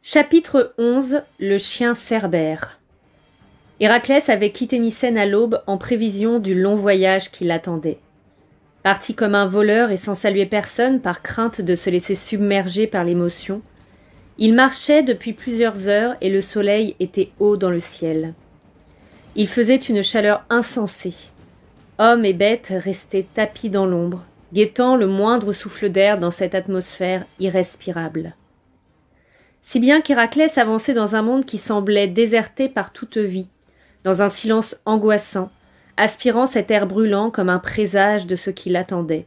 Chapitre 11 Le chien Cerbère Héraclès avait quitté Mycène à l'aube en prévision du long voyage qui l'attendait. Parti comme un voleur et sans saluer personne par crainte de se laisser submerger par l'émotion, il marchait depuis plusieurs heures et le soleil était haut dans le ciel. Il faisait une chaleur insensée. Hommes et bêtes restaient tapis dans l'ombre, guettant le moindre souffle d'air dans cette atmosphère irrespirable. Si bien qu'Héraclès avançait dans un monde qui semblait déserté par toute vie, dans un silence angoissant, aspirant cet air brûlant comme un présage de ce qui l'attendait.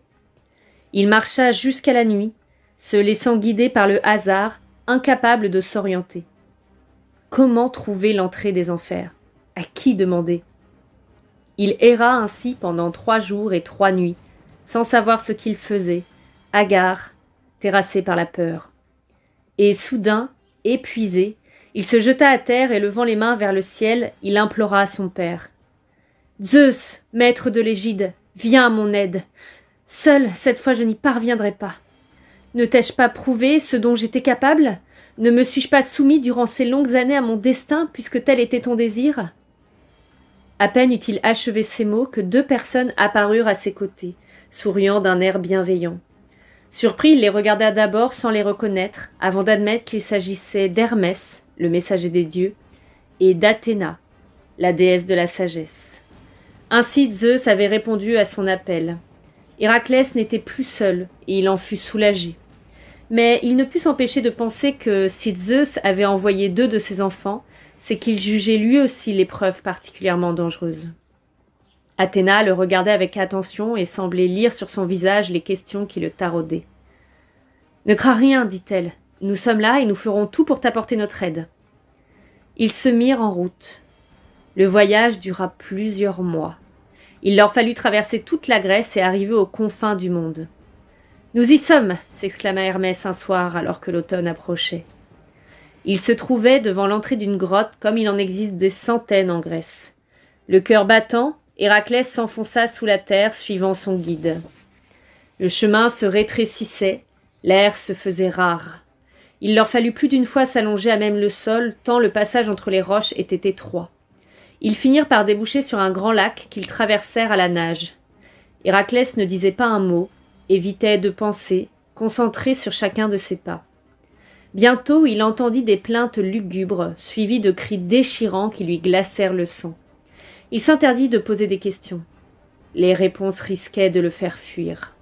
Il marcha jusqu'à la nuit, se laissant guider par le hasard, incapable de s'orienter. Comment trouver l'entrée des enfers À qui demander Il erra ainsi pendant trois jours et trois nuits, sans savoir ce qu'il faisait, hagard, terrassé par la peur. Et soudain, épuisé, il se jeta à terre et levant les mains vers le ciel, il implora à son père. Zeus, maître de l'égide, viens à mon aide. Seul, cette fois, je n'y parviendrai pas. Ne t'ai-je pas prouvé ce dont j'étais capable Ne me suis-je pas soumis durant ces longues années à mon destin, puisque tel était ton désir À peine eut-il achevé ces mots que deux personnes apparurent à ses côtés, souriant d'un air bienveillant. Surpris, il les regarda d'abord sans les reconnaître, avant d'admettre qu'il s'agissait d'Hermès, le messager des dieux, et d'Athéna, la déesse de la sagesse. Ainsi Zeus avait répondu à son appel. Héraclès n'était plus seul, et il en fut soulagé. Mais il ne put s'empêcher de penser que si Zeus avait envoyé deux de ses enfants, c'est qu'il jugeait lui aussi l'épreuve particulièrement dangereuse. Athéna le regardait avec attention et semblait lire sur son visage les questions qui le taraudaient. Ne crains rien, dit-elle. Nous sommes là et nous ferons tout pour t'apporter notre aide. Ils se mirent en route. Le voyage dura plusieurs mois. Il leur fallut traverser toute la Grèce et arriver aux confins du monde. Nous y sommes, s'exclama Hermès un soir alors que l'automne approchait. Ils se trouvaient devant l'entrée d'une grotte comme il en existe des centaines en Grèce. Le cœur battant, Héraclès s'enfonça sous la terre suivant son guide. Le chemin se rétrécissait, l'air se faisait rare. Il leur fallut plus d'une fois s'allonger à même le sol, tant le passage entre les roches était étroit. Ils finirent par déboucher sur un grand lac qu'ils traversèrent à la nage. Héraclès ne disait pas un mot, évitait de penser, concentré sur chacun de ses pas. Bientôt il entendit des plaintes lugubres, suivies de cris déchirants qui lui glacèrent le sang. Il s'interdit de poser des questions. Les réponses risquaient de le faire fuir.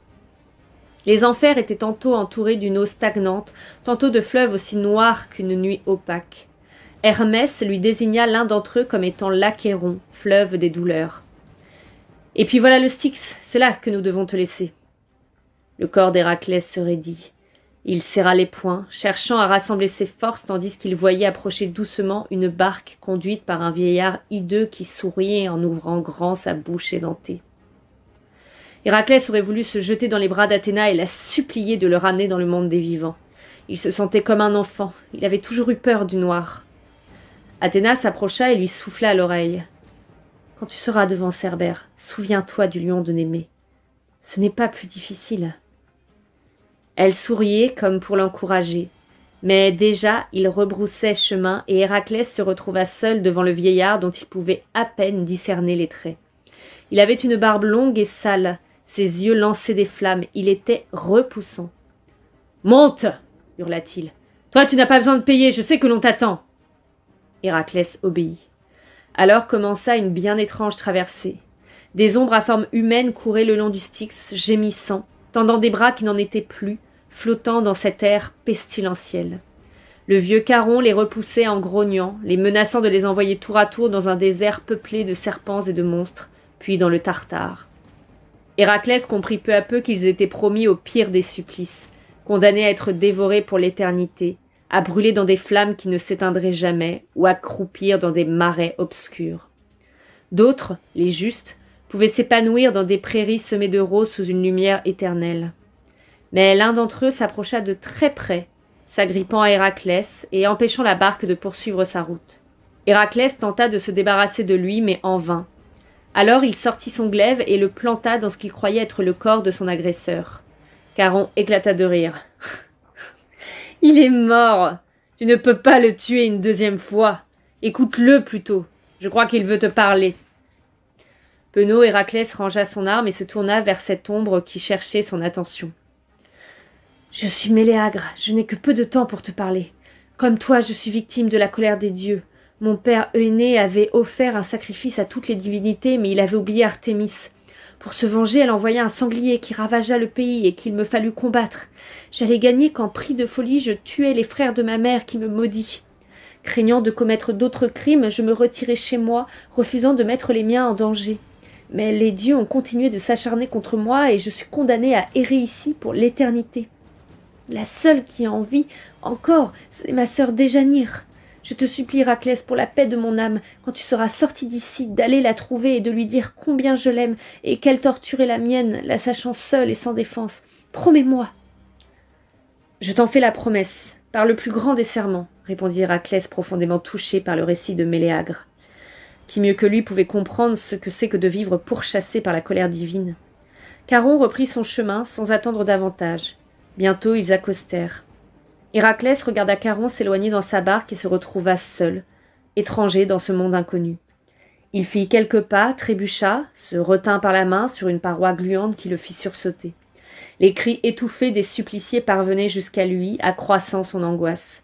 Les enfers étaient tantôt entourés d'une eau stagnante, tantôt de fleuves aussi noirs qu'une nuit opaque. Hermès lui désigna l'un d'entre eux comme étant l'Achéron, fleuve des douleurs. Et puis voilà le Styx, c'est là que nous devons te laisser. Le corps d'Héraclès se raidit. Il serra les poings, cherchant à rassembler ses forces tandis qu'il voyait approcher doucement une barque conduite par un vieillard hideux qui souriait en ouvrant grand sa bouche édentée. Héraclès aurait voulu se jeter dans les bras d'Athéna et la supplier de le ramener dans le monde des vivants. Il se sentait comme un enfant, il avait toujours eu peur du noir. Athéna s'approcha et lui souffla à l'oreille. Quand tu seras devant Cerbère, souviens-toi du lion de Némée. Ce n'est pas plus difficile. Elle souriait comme pour l'encourager. Mais déjà, il rebroussait chemin et Héraclès se retrouva seul devant le vieillard dont il pouvait à peine discerner les traits. Il avait une barbe longue et sale, ses yeux lançaient des flammes, il était repoussant. Monte hurla-t-il. Toi, tu n'as pas besoin de payer, je sais que l'on t'attend. Héraclès obéit. Alors commença une bien étrange traversée. Des ombres à forme humaine couraient le long du Styx, gémissant, tendant des bras qui n'en étaient plus, flottant dans cet air pestilentiel. Le vieux Caron les repoussait en grognant, les menaçant de les envoyer tour à tour dans un désert peuplé de serpents et de monstres, puis dans le Tartare. Héraclès comprit peu à peu qu'ils étaient promis au pire des supplices, condamnés à être dévorés pour l'éternité, à brûler dans des flammes qui ne s'éteindraient jamais, ou à croupir dans des marais obscurs. D'autres, les justes, pouvaient s'épanouir dans des prairies semées de roses sous une lumière éternelle. Mais l'un d'entre eux s'approcha de très près, s'agrippant à Héraclès et empêchant la barque de poursuivre sa route. Héraclès tenta de se débarrasser de lui, mais en vain. Alors il sortit son glaive et le planta dans ce qu'il croyait être le corps de son agresseur. Caron éclata de rire. Il est mort. Tu ne peux pas le tuer une deuxième fois. Écoute-le plutôt. Je crois qu'il veut te parler. Penaud, Héraclès rangea son arme et se tourna vers cette ombre qui cherchait son attention. Je suis Méléagre, je n'ai que peu de temps pour te parler. Comme toi, je suis victime de la colère des dieux. Mon père Euné avait offert un sacrifice à toutes les divinités, mais il avait oublié Artémis. Pour se venger, elle envoya un sanglier qui ravagea le pays et qu'il me fallut combattre. J'allais gagner qu'en prix de folie je tuais les frères de ma mère qui me maudit. Craignant de commettre d'autres crimes, je me retirai chez moi, refusant de mettre les miens en danger. Mais les dieux ont continué de s'acharner contre moi et je suis condamné à errer ici pour l'éternité la seule qui a envie, encore, c'est ma sœur Déjanir. Je te supplie, Raclès, pour la paix de mon âme, quand tu seras sorti d'ici, d'aller la trouver et de lui dire combien je l'aime et quelle torture est la mienne, la sachant seule et sans défense. Promets-moi. Je t'en fais la promesse, par le plus grand des serments, répondit Raclès, profondément touché par le récit de Méléagre. Qui mieux que lui pouvait comprendre ce que c'est que de vivre pourchassé par la colère divine Caron reprit son chemin sans attendre davantage. Bientôt ils accostèrent. Héraclès regarda Caron s'éloigner dans sa barque et se retrouva seul, étranger dans ce monde inconnu. Il fit quelques pas, trébucha, se retint par la main sur une paroi gluante qui le fit sursauter. Les cris étouffés des suppliciés parvenaient jusqu'à lui, accroissant son angoisse.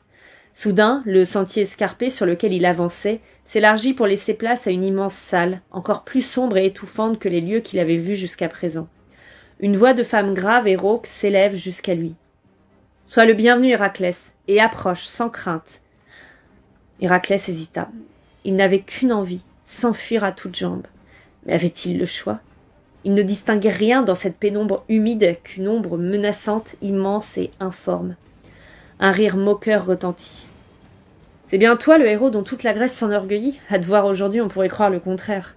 Soudain, le sentier escarpé sur lequel il avançait s'élargit pour laisser place à une immense salle, encore plus sombre et étouffante que les lieux qu'il avait vus jusqu'à présent. Une voix de femme grave et rauque s'élève jusqu'à lui. Sois le bienvenu, Héraclès, et approche sans crainte. Héraclès hésita. Il n'avait qu'une envie, s'enfuir à toutes jambes. Mais avait-il le choix Il ne distinguait rien dans cette pénombre humide qu'une ombre menaçante, immense et informe. Un rire moqueur retentit. C'est bien toi le héros dont toute la Grèce s'enorgueillit. À te voir aujourd'hui, on pourrait croire le contraire.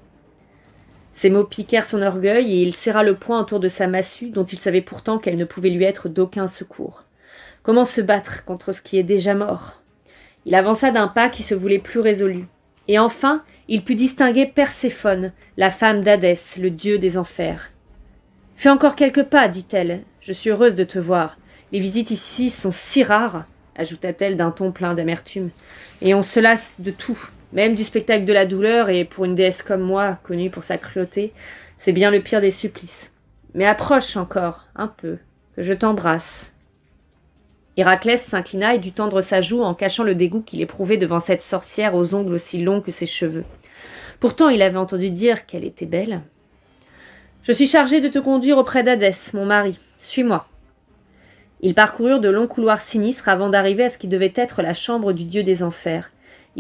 Ces mots piquèrent son orgueil et il serra le poing autour de sa massue dont il savait pourtant qu'elle ne pouvait lui être d'aucun secours. Comment se battre contre ce qui est déjà mort Il avança d'un pas qui se voulait plus résolu. Et enfin, il put distinguer Perséphone, la femme d'Hadès, le dieu des enfers. Fais encore quelques pas, dit-elle. Je suis heureuse de te voir. Les visites ici sont si rares, ajouta-t-elle d'un ton plein d'amertume, et on se lasse de tout même du spectacle de la douleur, et pour une déesse comme moi, connue pour sa cruauté, c'est bien le pire des supplices. Mais approche encore, un peu, que je t'embrasse. Héraclès s'inclina et dut tendre sa joue en cachant le dégoût qu'il éprouvait devant cette sorcière aux ongles aussi longs que ses cheveux. Pourtant, il avait entendu dire qu'elle était belle. Je suis chargé de te conduire auprès d'Hadès, mon mari. Suis-moi. Ils parcoururent de longs couloirs sinistres avant d'arriver à ce qui devait être la chambre du dieu des enfers.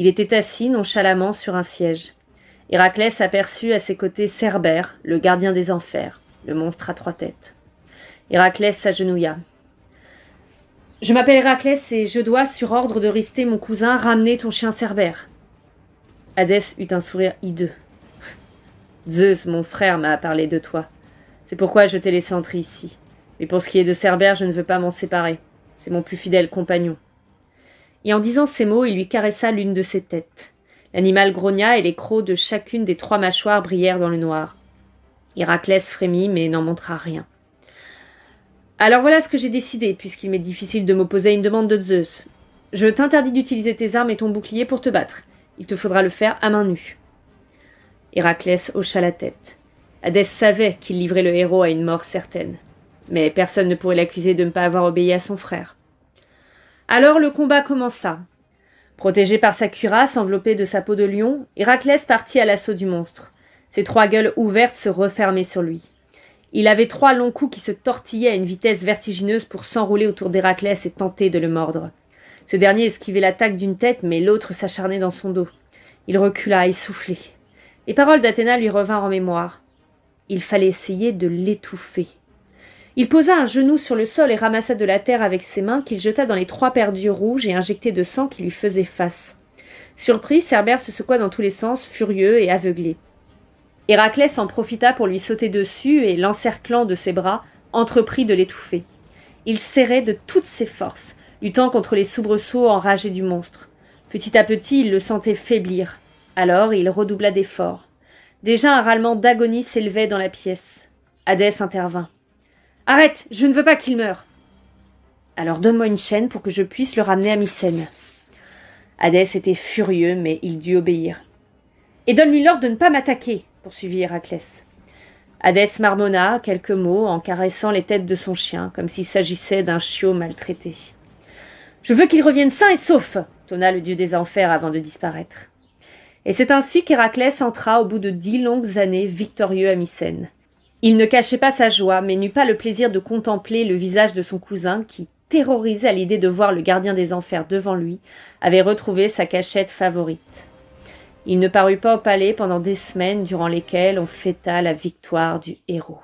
Il était assis nonchalamment sur un siège. Héraclès aperçut à ses côtés Cerbère, le gardien des enfers, le monstre à trois têtes. Héraclès s'agenouilla. Je m'appelle Héraclès et je dois, sur ordre de Risté, mon cousin, ramener ton chien Cerbère. Hadès eut un sourire hideux. Zeus, mon frère, m'a parlé de toi. C'est pourquoi je t'ai laissé entrer ici. Mais pour ce qui est de Cerbère, je ne veux pas m'en séparer. C'est mon plus fidèle compagnon et en disant ces mots, il lui caressa l'une de ses têtes. L'animal grogna et les crocs de chacune des trois mâchoires brillèrent dans le noir. Héraclès frémit, mais n'en montra rien. Alors voilà ce que j'ai décidé, puisqu'il m'est difficile de m'opposer à une demande de Zeus. Je t'interdis d'utiliser tes armes et ton bouclier pour te battre. Il te faudra le faire à main nue. Héraclès hocha la tête. Hadès savait qu'il livrait le héros à une mort certaine. Mais personne ne pourrait l'accuser de ne pas avoir obéi à son frère. Alors le combat commença. Protégé par sa cuirasse enveloppée de sa peau de lion, Héraclès partit à l'assaut du monstre. Ses trois gueules ouvertes se refermaient sur lui. Il avait trois longs coups qui se tortillaient à une vitesse vertigineuse pour s'enrouler autour d'Héraclès et tenter de le mordre. Ce dernier esquivait l'attaque d'une tête, mais l'autre s'acharnait dans son dos. Il recula, essoufflé. Les paroles d'Athéna lui revinrent en mémoire. Il fallait essayer de l'étouffer. Il posa un genou sur le sol et ramassa de la terre avec ses mains qu'il jeta dans les trois paires perdus rouges et injecté de sang qui lui faisaient face. Surpris, Cerbère se secoua dans tous les sens, furieux et aveuglé. Héraclès en profita pour lui sauter dessus et, l'encerclant de ses bras, entreprit de l'étouffer. Il serrait de toutes ses forces, luttant contre les soubresauts enragés du monstre. Petit à petit, il le sentait faiblir. Alors, il redoubla d'efforts. Déjà un râlement d'agonie s'élevait dans la pièce. Hadès intervint. Arrête, je ne veux pas qu'il meure. Alors donne-moi une chaîne pour que je puisse le ramener à Mycène. Hadès était furieux, mais il dut obéir. Et donne-lui l'ordre de ne pas m'attaquer, poursuivit Héraclès. Hadès marmonna quelques mots en caressant les têtes de son chien, comme s'il s'agissait d'un chiot maltraité. Je veux qu'il revienne sain et sauf, tonna le dieu des enfers avant de disparaître. Et c'est ainsi qu'Héraclès entra au bout de dix longues années victorieux à Mycène. Il ne cachait pas sa joie, mais n'eut pas le plaisir de contempler le visage de son cousin qui, terrorisé à l'idée de voir le gardien des enfers devant lui, avait retrouvé sa cachette favorite. Il ne parut pas au palais pendant des semaines durant lesquelles on fêta la victoire du héros.